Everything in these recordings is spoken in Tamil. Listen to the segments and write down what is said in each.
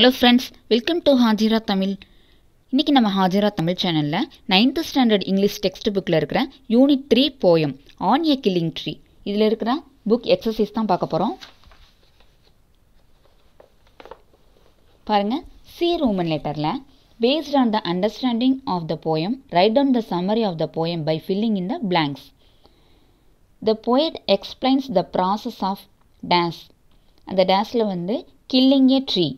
hello friends welcome to Hajira Tamil இன்றைக்கி நம்ம ஹாஜிரா தமிழ் சேனலில் நைன்த்து ஸ்டாண்டர்ட் இங்கிலீஷ் டெக்ஸ்ட் புக்கில் இருக்கிற unit three poem on a killing tree இதில் இருக்கிற புக் எக்ஸசைஸ் தான் பார்க்க போகிறோம் பாருங்கள் சி ரூமன் லெட்டரில் based on the understanding of the poem write down the summary of the poem by filling in the blanks the poet explains the process of dash அந்த டேஸில் வந்து killing a tree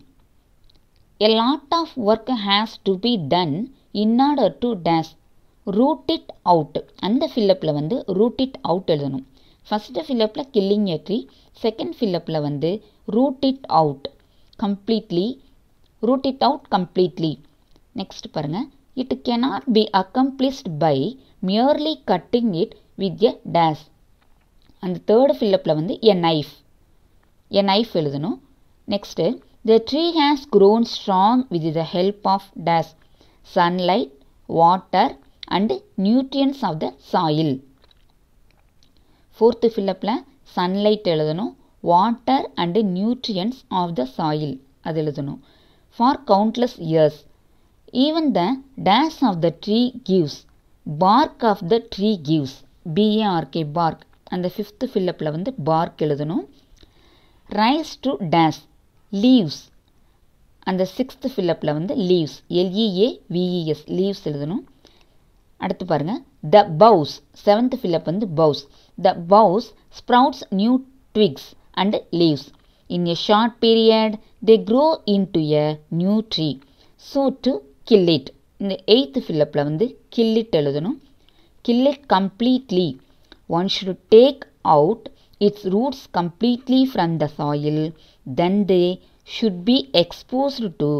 a lot of work has to be done in order to dash root it out அந்த ஃபில்லப்பில் வந்து ரூட் இட் அவுட் எழுதணும் ஃபஸ்ட்டு ஃபில்லப்பில் கில்லிங் எ ட்ரீ செகண்ட் ஃபில்லப்பில் வந்து root it out completely root it out completely next பாருங்கள் it cannot be accomplished by merely cutting it with a dash அந்த தேர்டு ஃபில்லப்பில் வந்து எ நைஃப் எ நைஃப் எழுதணும் next The tree has grown strong with the help of dust, sunlight water and nutrients of the soil fourth ஃபில்லப்பில் சன்லைட் எழுதணும் water and nutrients of the soil அது எழுதணும் for countless years even the dash of the tree gives bark of the tree gives B A R K bark அந்த ஃபிஃப்த்து ஃபில்லப்பில் வந்து பார்க் எழுதணும் ரைஸ் டு டேஷ் லீவ்ஸ் அந்த சிக்ஸ்த்து ஃபில்லப்பில் வந்து லீவ்ஸ் எல்இஏ விஇஎஸ் லீவ்ஸ் எழுதணும் அடுத்து பாருங்கள் த பவுஸ் செவன்த் ஃபில்லப் வந்து boughs the boughs sprouts new twigs and leaves in a short period they grow into a new tree so to kill it இந்த எயித்து ஃபில்லப்பில் வந்து கில்லிட் எழுதணும் kill completely one should take out its roots completely from the soil தண்டு should be exposed to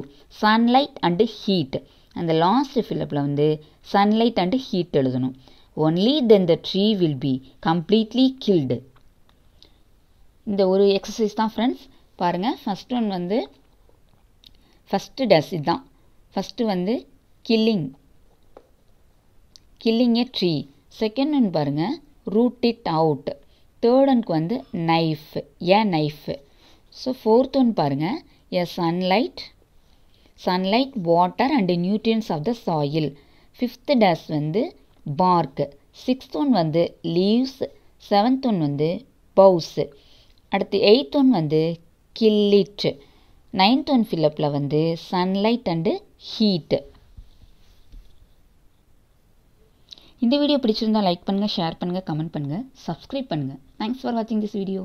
sunlight and heat அந்த லாஸ்ட் ஃபிலப்பில் வந்து சன்லைட் அண்டு ஹீட் எழுதணும் only then the tree will be completely killed இந்த ஒரு எக்ஸசைஸ் தான் ஃப்ரெண்ட்ஸ் பாருங்கள் ஃபஸ்ட் ஒன் வந்து ஃபஸ்ட்டு டஸ் இதுதான் ஃபஸ்ட்டு வந்து killing killing a tree second one பாருங்கள் ரூட் இட் அவுட் தேர்ட் ஒன்க்கு வந்து knife a knife so fourth one பாருங்கள் a sunlight sunlight water and nutrients of the soil fifth dash வந்து பார்க்கு சிக்ஸ்த் ஒன் வந்து லீவ்ஸ் செவன்த் ஒன் வந்து பவுஸு அடுத்து எயித் ஒன் வந்து கில்லிட்டு நைன்த் ஒன் ஃபில்லப்பில் வந்து சன்லைட் அண்டு ஹீட்டு இந்த வீடியோ பிடிச்சிருந்தால் லைக் பண்ணுங்கள் ஷேர் பண்ணுங்கள் கமெண்ட் பண்ணுங்கள் சப்ஸ்கிரைப் பண்ணுங்கள் தேங்க்ஸ் ஃபார் வாட்சிங் திஸ் வீடியோ